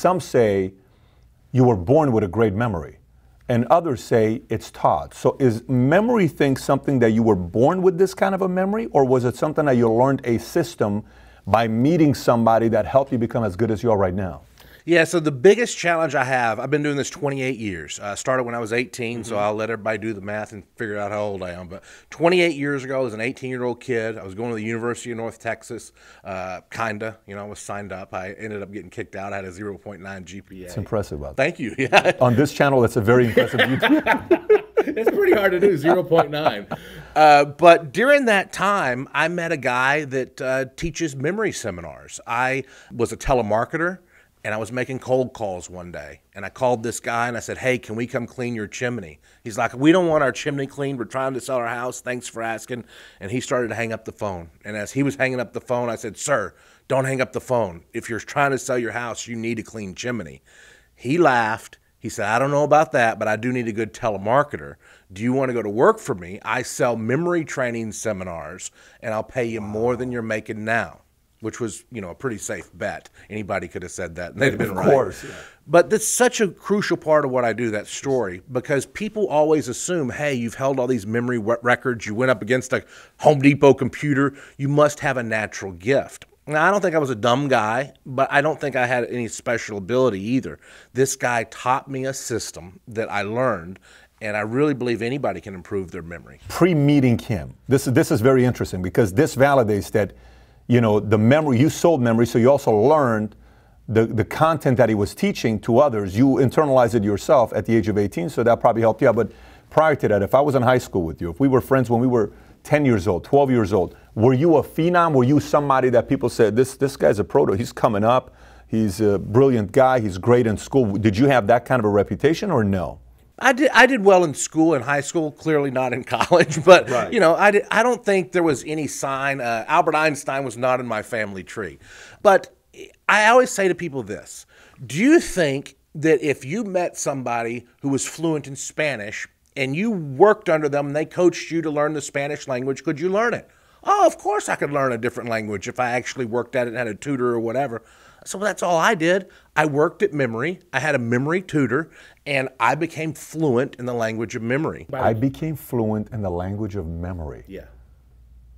some say you were born with a great memory, and others say it's taught. So is memory thing something that you were born with this kind of a memory, or was it something that you learned a system by meeting somebody that helped you become as good as you are right now? Yeah, so the biggest challenge I have, I've been doing this 28 years. I started when I was 18, mm-hmm. so I'll let everybody do the math and figure out how old I am. But 28 years ago, as an 18 year old kid, I was going to the University of North Texas, uh, kinda. You know, I was signed up. I ended up getting kicked out. I had a 0.9 GPA. It's impressive, Bob. Thank you. Yeah. On this channel, that's a very impressive GPA. it's pretty hard to do 0.9 uh, but during that time i met a guy that uh, teaches memory seminars i was a telemarketer and I was making cold calls one day, and I called this guy and I said, "Hey, can we come clean your chimney?" He's like, "We don't want our chimney cleaned. We're trying to sell our house. Thanks for asking." And he started to hang up the phone. And as he was hanging up the phone, I said, "Sir, don't hang up the phone. If you're trying to sell your house, you need a clean chimney." He laughed. He said, "I don't know about that, but I do need a good telemarketer. Do you want to go to work for me? I sell memory training seminars, and I'll pay you more than you're making now." which was you know a pretty safe bet. Anybody could have said that, and they'd have been of right. Course, yeah. But that's such a crucial part of what I do that story because people always assume, hey, you've held all these memory records, you went up against a Home Depot computer, you must have a natural gift. Now, I don't think I was a dumb guy, but I don't think I had any special ability either. This guy taught me a system that I learned and I really believe anybody can improve their memory. Pre-meeting him, this this is very interesting because this validates that you know, the memory, you sold memory, so you also learned the, the content that he was teaching to others. You internalized it yourself at the age of 18, so that probably helped you out. But prior to that, if I was in high school with you, if we were friends when we were 10 years old, 12 years old, were you a phenom? Were you somebody that people said, this, this guy's a proto, he's coming up, he's a brilliant guy, he's great in school? Did you have that kind of a reputation or no? I did I did well in school in high school, clearly not in college, but right. you know, I did, I don't think there was any sign uh, Albert Einstein was not in my family tree. But I always say to people this, do you think that if you met somebody who was fluent in Spanish and you worked under them and they coached you to learn the Spanish language, could you learn it? Oh, of course I could learn a different language if I actually worked at it and had a tutor or whatever. So that's all I did. I worked at memory. I had a memory tutor, and I became fluent in the language of memory. I became fluent in the language of memory. Yeah.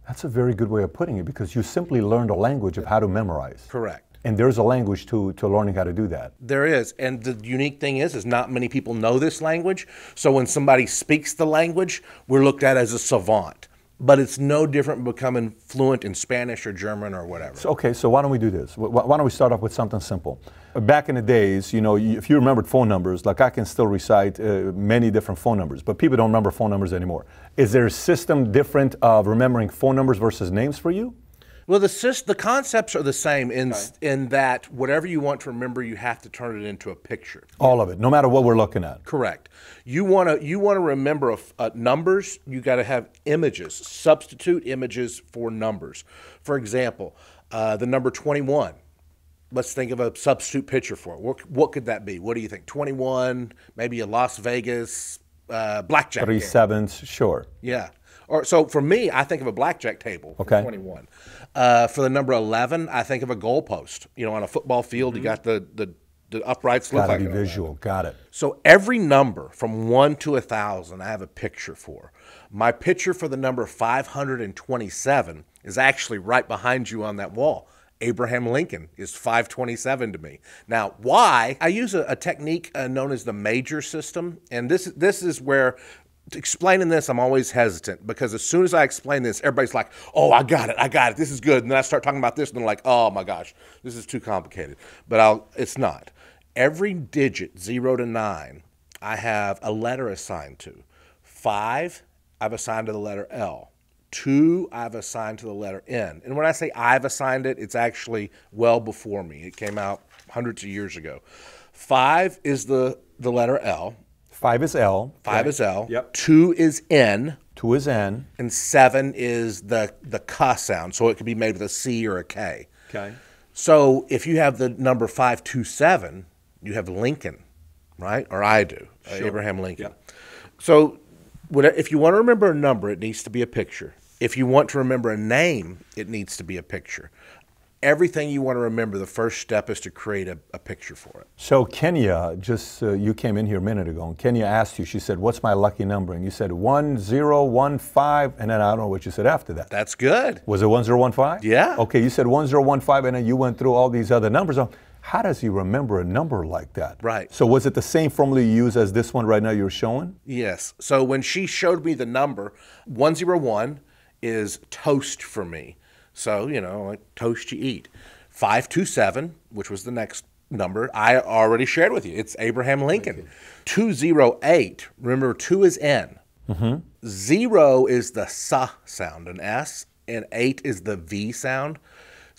That's a very good way of putting it because you simply learned a language of how to memorize. Correct. And there's a language to, to learning how to do that. There is. And the unique thing is, is not many people know this language. So when somebody speaks the language, we're looked at as a savant but it's no different becoming fluent in Spanish or German or whatever. So, okay, so why don't we do this? Why don't we start off with something simple? Back in the days, you know, if you remembered phone numbers, like I can still recite uh, many different phone numbers, but people don't remember phone numbers anymore. Is there a system different of remembering phone numbers versus names for you? Well, the the concepts are the same in okay. in that whatever you want to remember, you have to turn it into a picture. All of it, no matter what we're looking at. Correct. You want to you want to remember numbers. You got to have images. Substitute images for numbers. For example, uh, the number twenty-one. Let's think of a substitute picture for it. What, what could that be? What do you think? Twenty-one, maybe a Las Vegas uh, blackjack. Three game. sevens, sure. Yeah or so for me, I think of a blackjack table. Okay. Twenty one. Uh, for the number eleven, I think of a goalpost. You know, on a football field, mm-hmm. you got the the the uprights Got to like be visual. Got it. So every number from one to a thousand, I have a picture for. My picture for the number five hundred and twenty-seven is actually right behind you on that wall. Abraham Lincoln is 527 to me. Now, why? I use a, a technique uh, known as the major system, and this this is where explaining this, I'm always hesitant because as soon as I explain this, everybody's like, oh, I got it, I got it, this is good. And then I start talking about this, and they're like, oh my gosh, this is too complicated. But I'll, it's not. Every digit, zero to nine, I have a letter assigned to. Five, I've assigned to the letter L. Two, I've assigned to the letter N. And when I say I've assigned it, it's actually well before me. It came out hundreds of years ago. Five is the, the letter L. Five is L. Five is L. Yep. Two is N. Two is N. And seven is the the ka sound, so it could be made with a C or a K. Okay. So if you have the number five two seven, you have Lincoln, right? Or I do, uh, sure. Abraham Lincoln. Yep. So if you want to remember a number, it needs to be a picture. If you want to remember a name, it needs to be a picture everything you want to remember, the first step is to create a, a picture for it. So Kenya, just uh, you came in here a minute ago, and Kenya asked you. She said, "What's my lucky number?" And you said one zero one five, and then I don't know what you said after that. That's good. Was it one zero one five? Yeah. Okay, you said one zero one five, and then you went through all these other numbers. How does he remember a number like that? Right. So was it the same formula you use as this one right now you're showing? Yes. So when she showed me the number, 101 is toast for me. So, you know, like toast you eat. 527, which was the next number I already shared with you. It's Abraham Lincoln. 208, remember, two is N. Mm-hmm. Zero is the sa sound, an S, and eight is the V sound.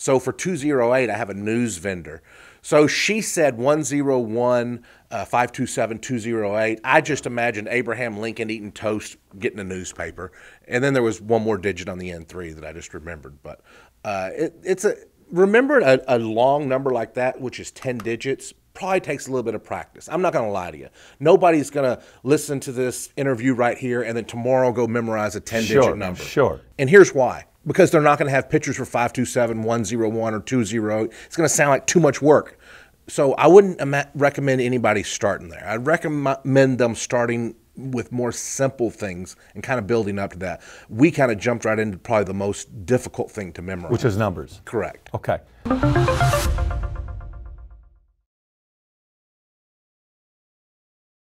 So for 208, I have a news vendor. So she said 101 uh, 527 208. I just imagined Abraham Lincoln eating toast, getting a newspaper. And then there was one more digit on the end three that I just remembered. But uh, it, it's a, remember a, a long number like that, which is 10 digits, probably takes a little bit of practice. I'm not going to lie to you. Nobody's going to listen to this interview right here and then tomorrow go memorize a 10 digit sure, number. Sure. And here's why because they're not going to have pitchers for 527, 101, or 20. It's going to sound like too much work. So I wouldn't recommend anybody starting there. I'd recommend them starting with more simple things and kind of building up to that. We kind of jumped right into probably the most difficult thing to memorize, which is numbers. Correct. Okay.